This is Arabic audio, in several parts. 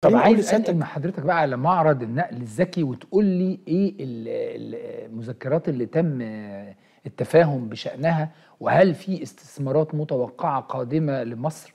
طب عايز اسال مع حضرتك بقى على معرض النقل الذكي وتقول لي ايه المذكرات اللي تم التفاهم بشانها وهل في استثمارات متوقعه قادمه لمصر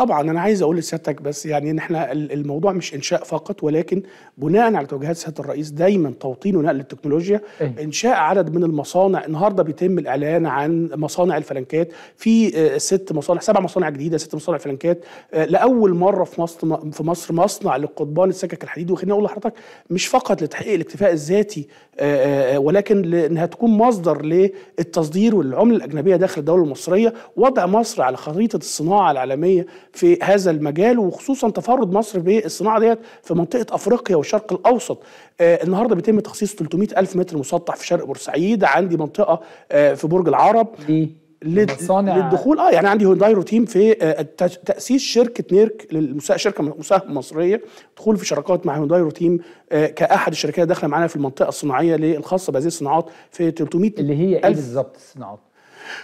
طبعا انا عايز اقول لسيادتك بس يعني ان احنا الموضوع مش انشاء فقط ولكن بناء على توجيهات سياده الرئيس دايما توطين ونقل التكنولوجيا إيه؟ انشاء عدد من المصانع النهارده بيتم الاعلان عن مصانع الفلنكات في آه، ست مصانع سبع مصانع جديده ست مصانع فلنكات آه، لاول مره في مصر في مصر مصنع للقضبان السكك الحديد وخليني اقول لحضرتك مش فقط لتحقيق الاكتفاء الذاتي آه، ولكن لانها تكون مصدر للتصدير والعمله الاجنبيه داخل الدوله المصريه وضع مصر على خريطه الصناعه العالميه في هذا المجال وخصوصا تفرد مصر بالصناعه ديت في منطقه افريقيا والشرق الاوسط آه النهارده بيتم تخصيص 300 الف متر مسطح في شرق بورسعيد عندي منطقه آه في برج العرب للدخول اه يعني عندي هونداي روتيم في آه، تاسيس شركه نيرك للمسا... شركه مساهمه مصريه دخول في شراكات مع هونداي روتيم آه، كاحد الشركات داخله معانا في المنطقه الصناعيه الخاصه بهذه الصناعات في 300 اللي هي ايه بالظبط الصناعات؟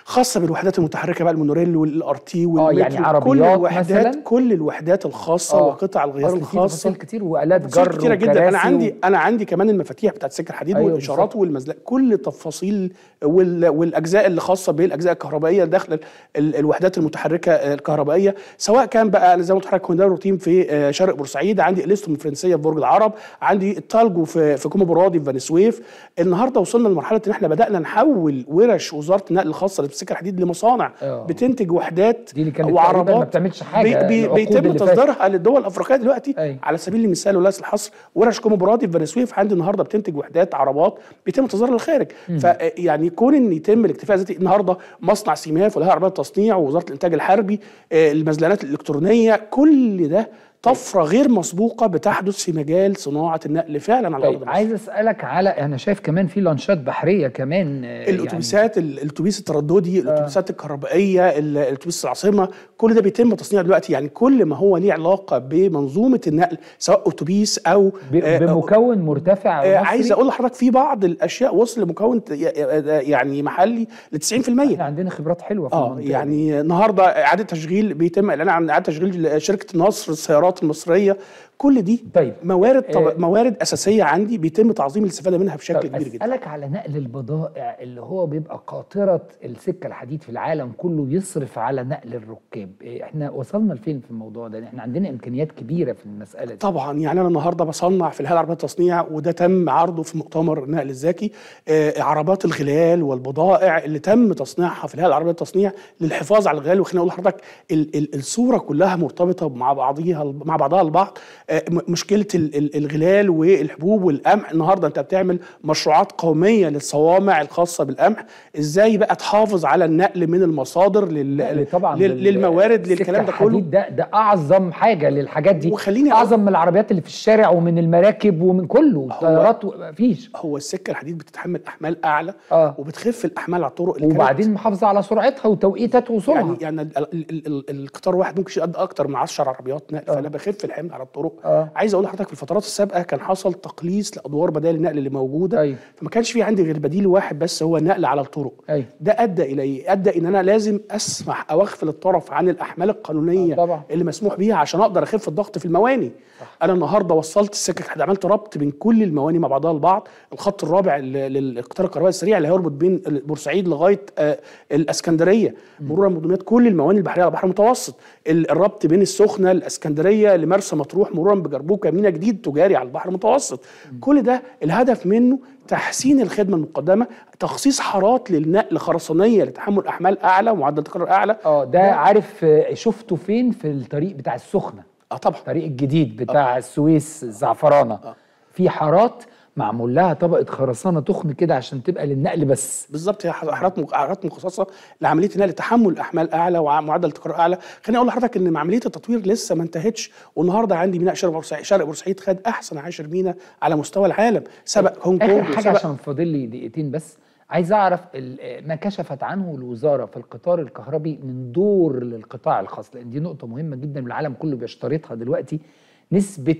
خاصه بالوحدات المتحركه بقى المونوريل والار تي اه يعني كل الوحدات مثلاً؟ كل الوحدات الخاصه آه وقطع الغيار الخاصه كتير, كتير والات جر كتيره جدا انا عندي و... انا عندي كمان المفاتيح بتاعت سكر حديد أيوة والاشارات والمزلق كل التفاصيل وال... والاجزاء اللي خاصه بالاجزاء الكهربائيه داخل ال... ال... الوحدات المتحركه الكهربائيه سواء كان بقى زي ما قلت لحضرتك روتين في آه، شرق بورسعيد عندي الستون الفرنسيه في برج العرب عندي التالجو في في كومو برادي في فانسويف سويف النهارده وصلنا لمرحله ان احنا بدانا نحول ورش وزاره النقل الخاصه اللي بتسكر الحديد لمصانع أوه. بتنتج وحدات دي اللي كانت وعربات ما بتعملش حاجه بي بي بيتم تصديرها للدول الافريقيه دلوقتي أي. على سبيل المثال ولاس الحصر ورش كومو برادي في سويف عندي النهارده بتنتج وحدات عربات بيتم تصديرها للخارج فيعني كون ان يتم الاكتفاء الذاتي النهارده مصنع سيماف ولها عربات تصنيع ووزاره الانتاج الحربي آه، المزلانات الالكترونيه كل ده طفره غير مسبوقه بتحدث في مجال صناعه النقل فعلا على طيب. عايز اسالك على انا شايف كمان في لانشات بحريه كمان آه، يعني الاتوبيسات يعني... الاتوبيس الترددي آه. الاتوبيسات الكهربائيه الاتوبيس العاصمه كل ده بيتم تصنيعه دلوقتي يعني كل ما هو ليه علاقه بمنظومه النقل سواء اتوبيس او آه، بمكون مرتفع مصري عايز اقول لحضرتك في بعض الاشياء وصل لمكون يعني محلي ل 90% احنا عندنا خبرات حلوه في آه المنطقه يعني النهارده اعاده تشغيل بيتم اعلان عن اعاده تشغيل شركه نصر السيارات الاستخبارات المصرية كل دي طيب موارد آه، طب... آه موارد اساسيه عندي بيتم تعظيم الاستفاده منها بشكل طيب كبير جدا اسالك على نقل البضائع اللي هو بيبقى قاطره السكه الحديد في العالم كله يصرف على نقل الركاب آه، احنا وصلنا لفين في الموضوع ده احنا عندنا امكانيات كبيره في المساله دي طبعا يعني انا النهارده بصنع في الهيئه العربيه للتصنيع وده تم عرضه في مؤتمر النقل الذكي آه عربات الغلال والبضائع اللي تم تصنيعها في الهيئه العربيه للتصنيع للحفاظ على الغلال وخليني اقول لحضرتك ال ال الصوره كلها مرتبطه مع بعضيها مع بعضها البعض آه، مشكله الغلال والحبوب والقمح النهارده انت بتعمل مشروعات قوميه للصوامع الخاصه بالقمح ازاي بقى تحافظ على النقل من المصادر لل... طبعا لل... للموارد للكلام ده كله ده ده اعظم حاجه للحاجات دي وخليني اعظم من العربيات اللي في الشارع ومن المراكب ومن كله والطيارات مفيش هو السكه الحديد بتتحمل احمال اعلى آه. وبتخف الاحمال على الطرق وبعدين محافظه على سرعتها وتوقيتات وسرعه يعني يعني القطار واحد ممكن يقضي اكتر من 10 عربيات نقل آه. فانا بخف الحمل على الطرق آه. عايز اقول لحضرتك في الفترات السابقه كان حصل تقليص لادوار بدائل النقل اللي موجوده أيوه. فما كانش في عندي غير بديل واحد بس هو نقل على الطرق أيوه. ده ادى الى ايه ادى ان انا لازم اسمح او اغفل الطرف عن الاحمال القانونيه آه طبعا. اللي مسموح بيها عشان اقدر اخف الضغط في المواني صح. انا النهارده وصلت السكك عملت ربط بين كل المواني مع بعضها البعض الخط الرابع للقطار الكهربائي السريع اللي هيربط بين بورسعيد لغايه آه الاسكندريه مرورا بمدميات كل المواني البحريه على البحر المتوسط الربط بين السخنه الاسكندريه لمرسى مطروح مرورا بجربوك مينا جديد تجاري على البحر المتوسط كل ده الهدف منه تحسين الخدمه المقدمه تخصيص حارات للنقل خرسانيه لتحمل احمال اعلى ومعدل تكرار اعلى اه ده, ده عارف آه، شفته فين في الطريق بتاع السخنه اه طبعا الطريق الجديد بتاع آه. السويس الزعفرانه آه. في حارات معمول لها طبقه خرسانه تخن كده عشان تبقى للنقل بس بالظبط هي حرارات حرارات مخصصه لعمليه النقل تحمل احمال اعلى ومعدل تكرار اعلى خليني اقول لحضرتك ان عمليه التطوير لسه ما انتهتش والنهارده عندي ميناء شرق بورسعيد شرق بورسعيد خد احسن 10 ميناء على مستوى العالم سبق إيه، هونج كونج حاجه عشان فاضل لي دقيقتين بس عايز اعرف ما كشفت عنه الوزاره في القطار الكهربي من دور للقطاع الخاص لان دي نقطه مهمه جدا والعالم كله بيشترطها دلوقتي نسبه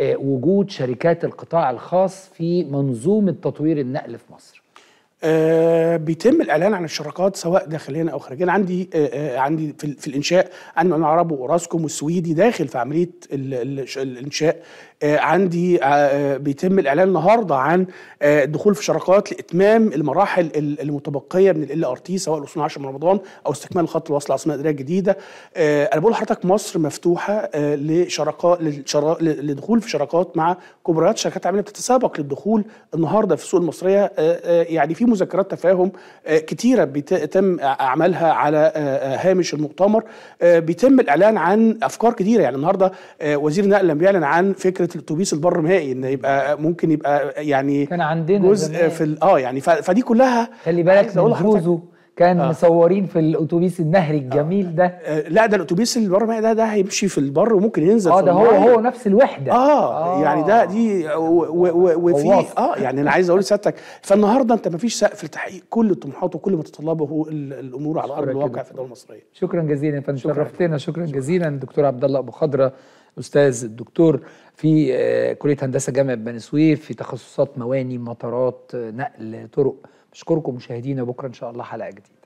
آه، وجود شركات القطاع الخاص في منظومه تطوير النقل في مصر آه، بيتم الاعلان عن الشراكات سواء داخليا او خارجيا عندي آه، آه، عندي في, في الانشاء عندي انا عرب واوراسكوم والسويدي داخل في عمليه الانشاء عندي بيتم الاعلان النهارده عن الدخول في شراكات لاتمام المراحل المتبقيه من ال ار تي سواء الاصول 10 من رمضان او استكمال الخط الوصل العاصمه الاداريه جديده انا بقول لحضرتك مصر مفتوحه لشراكات لدخول في شراكات مع كبريات شركات عامله بتتسابق للدخول النهارده في السوق المصريه يعني في مذكرات تفاهم آه، كتيره بيتم اعمالها على آه، آه، هامش المؤتمر بيتم الاعلان عن افكار كتيره يعني النهارده وزير النقل بيعلن عن فكره الاتوبيس البر مائي ان يبقى ممكن يبقى يعني كان عندنا جزء في اه يعني فدي كلها خلي بالك من جوزه كان آه. مصورين في الاتوبيس النهري آه. الجميل ده آه. لا ده الاتوبيس اللي بره ده ده هيمشي في البر وممكن ينزل اه ده هو هو نفس الوحده آه, اه يعني ده دي وفي اه يعني انا عايز اقول لسيادتك فالنهارده انت ما فيش سقف لتحقيق كل الطموحات وكل ما تتطلبه الامور على ارض الواقع في الدوله المصريه شكرا جزيلا فانت شرفتنا شكرا, شكرا جزيلا دكتور عبد الله ابو خضره استاذ الدكتور في آه، كليه هندسه جامعه بني سويف في تخصصات مواني مطارات آه، نقل طرق بشكركم مشاهدينا بكره ان شاء الله حلقه جديده